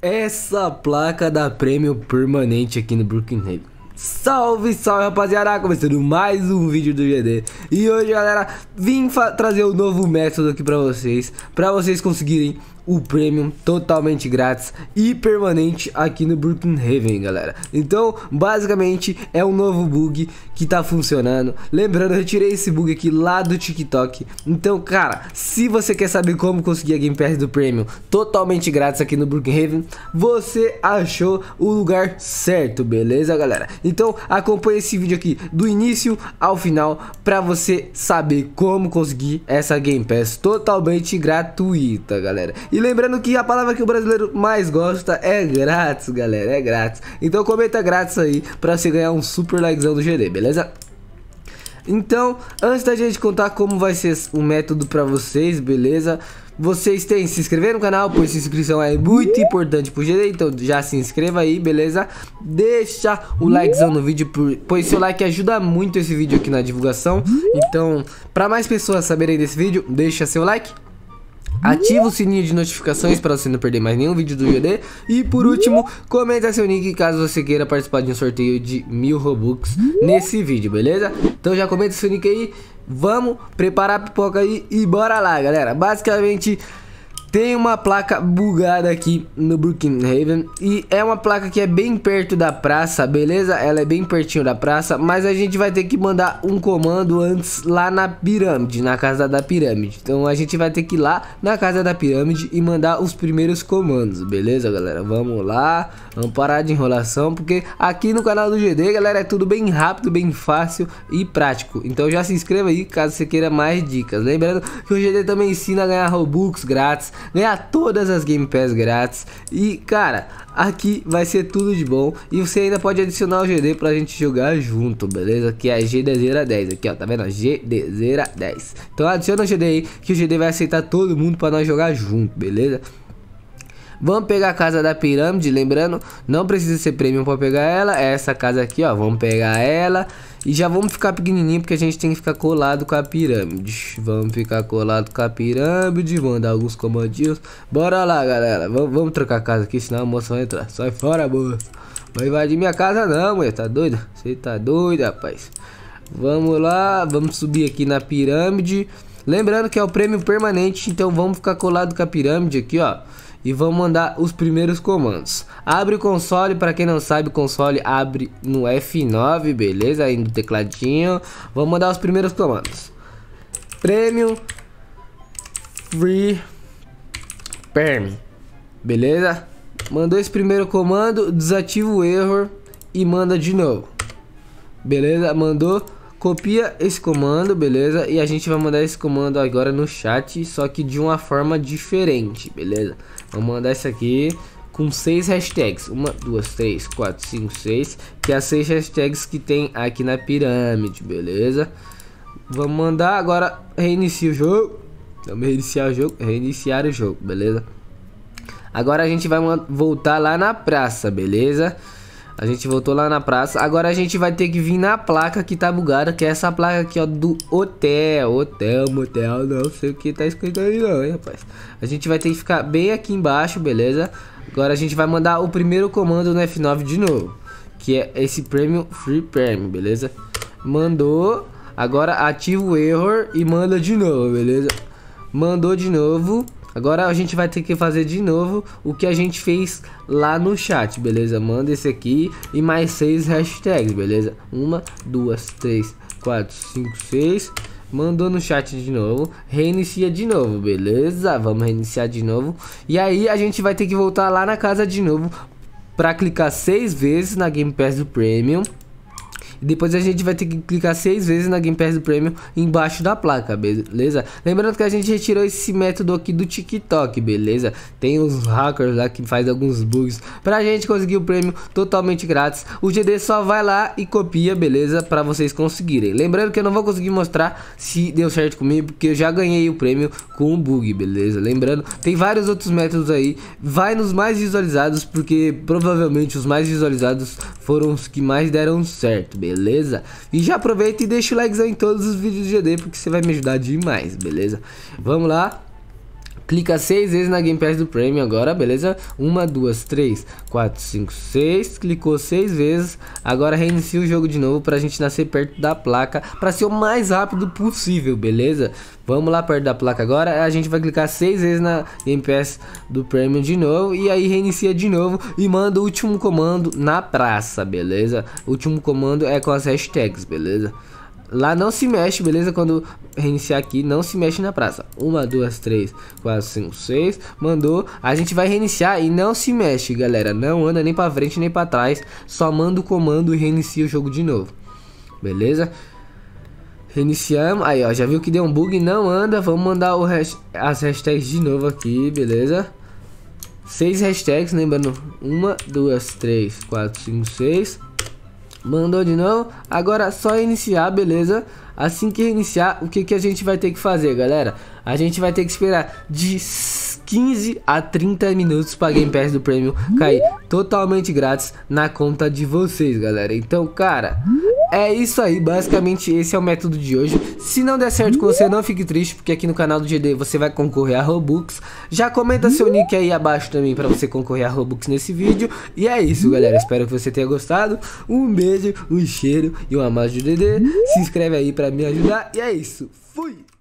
Essa placa da prêmio permanente aqui no Brooklyn Haven. Salve, salve rapaziada, começando mais um vídeo do GD E hoje galera, vim trazer o um novo método aqui pra vocês Pra vocês conseguirem o Premium totalmente grátis e permanente aqui no Brookhaven, galera. Então, basicamente, é um novo bug que tá funcionando. Lembrando, eu tirei esse bug aqui lá do TikTok. Então, cara, se você quer saber como conseguir a Game Pass do Premium totalmente grátis aqui no Brookhaven, você achou o lugar certo, beleza, galera? Então acompanha esse vídeo aqui do início ao final para você saber como conseguir essa Game Pass totalmente gratuita, galera. E lembrando que a palavra que o brasileiro mais gosta é grátis, galera, é grátis. Então comenta grátis aí para você ganhar um super likezão do GD, beleza? Então, antes da gente contar como vai ser o método para vocês, beleza? Vocês têm se inscrever no canal, pois sua inscrição é muito importante pro GD, então já se inscreva aí, beleza? Deixa o likezão no vídeo, pois seu like ajuda muito esse vídeo aqui na divulgação. Então, para mais pessoas saberem desse vídeo, deixa seu like, Ativa o sininho de notificações para você não perder mais nenhum vídeo do GD. E por último, comenta seu nick caso você queira participar de um sorteio de mil Robux nesse vídeo, beleza? Então já comenta seu nick aí, vamos preparar a pipoca aí e bora lá, galera. Basicamente... Tem uma placa bugada aqui no Brookhaven e é uma placa que é bem perto da praça, beleza? Ela é bem pertinho da praça, mas a gente vai ter que mandar um comando antes lá na pirâmide, na casa da pirâmide. Então a gente vai ter que ir lá na casa da pirâmide e mandar os primeiros comandos, beleza, galera? Vamos lá, vamos parar de enrolação, porque aqui no canal do GD, galera, é tudo bem rápido, bem fácil e prático. Então já se inscreva aí caso você queira mais dicas. Lembrando que o GD também ensina a ganhar Robux grátis, ganhar todas as Game Pass grátis. E, cara, aqui vai ser tudo de bom. E você ainda pode adicionar o GD pra gente jogar junto, beleza? Que é GDZera10, aqui ó, tá vendo? GDZera10. Então adiciona o GD aí, que o GD vai aceitar todo mundo pra nós jogar junto, beleza? Vamos pegar a casa da pirâmide, lembrando, não precisa ser premium para pegar ela, é essa casa aqui, ó, vamos pegar ela e já vamos ficar pequenininho porque a gente tem que ficar colado com a pirâmide. Vamos ficar colado com a pirâmide, vamos dar alguns comandinhos. Bora lá, galera. vamos trocar a casa aqui, senão a moça vai entrar. Sai fora, boa. Vai invadir minha casa não, mulher. Tá doida? Você tá doida, rapaz. Vamos lá, vamos subir aqui na pirâmide. Lembrando que é o prêmio permanente, então vamos ficar colado com a pirâmide aqui, ó e vamos mandar os primeiros comandos. Abre o console, para quem não sabe, o console abre no F9, beleza? Aí no tecladinho. Vamos mandar os primeiros comandos. Premium Free Perm. Beleza? Mandou esse primeiro comando, desativa o erro e manda de novo. Beleza? Mandou Copia esse comando, beleza? E a gente vai mandar esse comando agora no chat, só que de uma forma diferente, beleza? Vamos mandar isso aqui com seis hashtags. Uma, duas, três, quatro, cinco, seis. Que é as seis hashtags que tem aqui na pirâmide, beleza? Vamos mandar agora reiniciar o jogo. Vamos reiniciar o jogo, reiniciar o jogo, beleza? Agora a gente vai voltar lá na praça, beleza? Beleza? A gente voltou lá na praça. Agora a gente vai ter que vir na placa que tá bugada, que é essa placa aqui, ó, do hotel. Hotel, motel, não sei o que tá escrito aí não, hein, rapaz. A gente vai ter que ficar bem aqui embaixo, beleza? Agora a gente vai mandar o primeiro comando no F9 de novo. Que é esse prêmio free prêmio, beleza? Mandou. Agora ativa o error e manda de novo, beleza? Mandou de novo. Agora a gente vai ter que fazer de novo o que a gente fez lá no chat, beleza? Manda esse aqui e mais seis hashtags, beleza? Uma, duas, três, quatro, cinco, seis. Mandou no chat de novo, reinicia de novo, beleza? Vamos reiniciar de novo. E aí a gente vai ter que voltar lá na casa de novo para clicar seis vezes na Game Pass do Premium. E depois a gente vai ter que clicar seis vezes na Game Pass do Premium embaixo da placa, beleza? Lembrando que a gente retirou esse método aqui do TikTok, beleza? Tem uns hackers lá que faz alguns bugs pra gente conseguir o prêmio totalmente grátis. O GD só vai lá e copia, beleza? Pra vocês conseguirem. Lembrando que eu não vou conseguir mostrar se deu certo comigo, porque eu já ganhei o prêmio com o bug, beleza? Lembrando, tem vários outros métodos aí. Vai nos mais visualizados, porque provavelmente os mais visualizados foram os que mais deram certo, beleza? beleza? E já aproveita e deixa o likezão em todos os vídeos do GD, porque você vai me ajudar demais, beleza? Vamos lá, Clica seis vezes na Game Pass do Premium agora, beleza? Uma, duas, três, quatro, cinco, seis. Clicou seis vezes. Agora reinicia o jogo de novo pra gente nascer perto da placa. Pra ser o mais rápido possível, beleza? Vamos lá perto da placa agora. A gente vai clicar seis vezes na Game Pass do Premium de novo. E aí reinicia de novo e manda o último comando na praça, beleza? O último comando é com as hashtags, beleza? Lá não se mexe, beleza? Quando reiniciar aqui, não se mexe na praça. Uma, duas, três, quatro, cinco, seis. Mandou. A gente vai reiniciar e não se mexe, galera. Não anda nem pra frente nem pra trás. Só manda o comando e reinicia o jogo de novo. Beleza? Reiniciamos. Aí, ó. Já viu que deu um bug. Não anda. Vamos mandar o has as hashtags de novo aqui, beleza? Seis hashtags, lembrando. Uma, duas, três, quatro, cinco, seis. Mandou de novo. Agora é só iniciar, beleza? Assim que iniciar, o que, que a gente vai ter que fazer, galera? A gente vai ter que esperar de 15 a 30 minutos para Game Pass do Premium cair totalmente grátis na conta de vocês, galera. Então, cara, é isso aí, basicamente esse é o método de hoje. Se não der certo com você, não fique triste, porque aqui no canal do GD você vai concorrer a Robux. Já comenta seu nick aí abaixo também para você concorrer a Robux nesse vídeo. E é isso, galera. Espero que você tenha gostado. Um beijo, um cheiro e um amado de DD. Se inscreve aí para me ajudar. E é isso. Fui!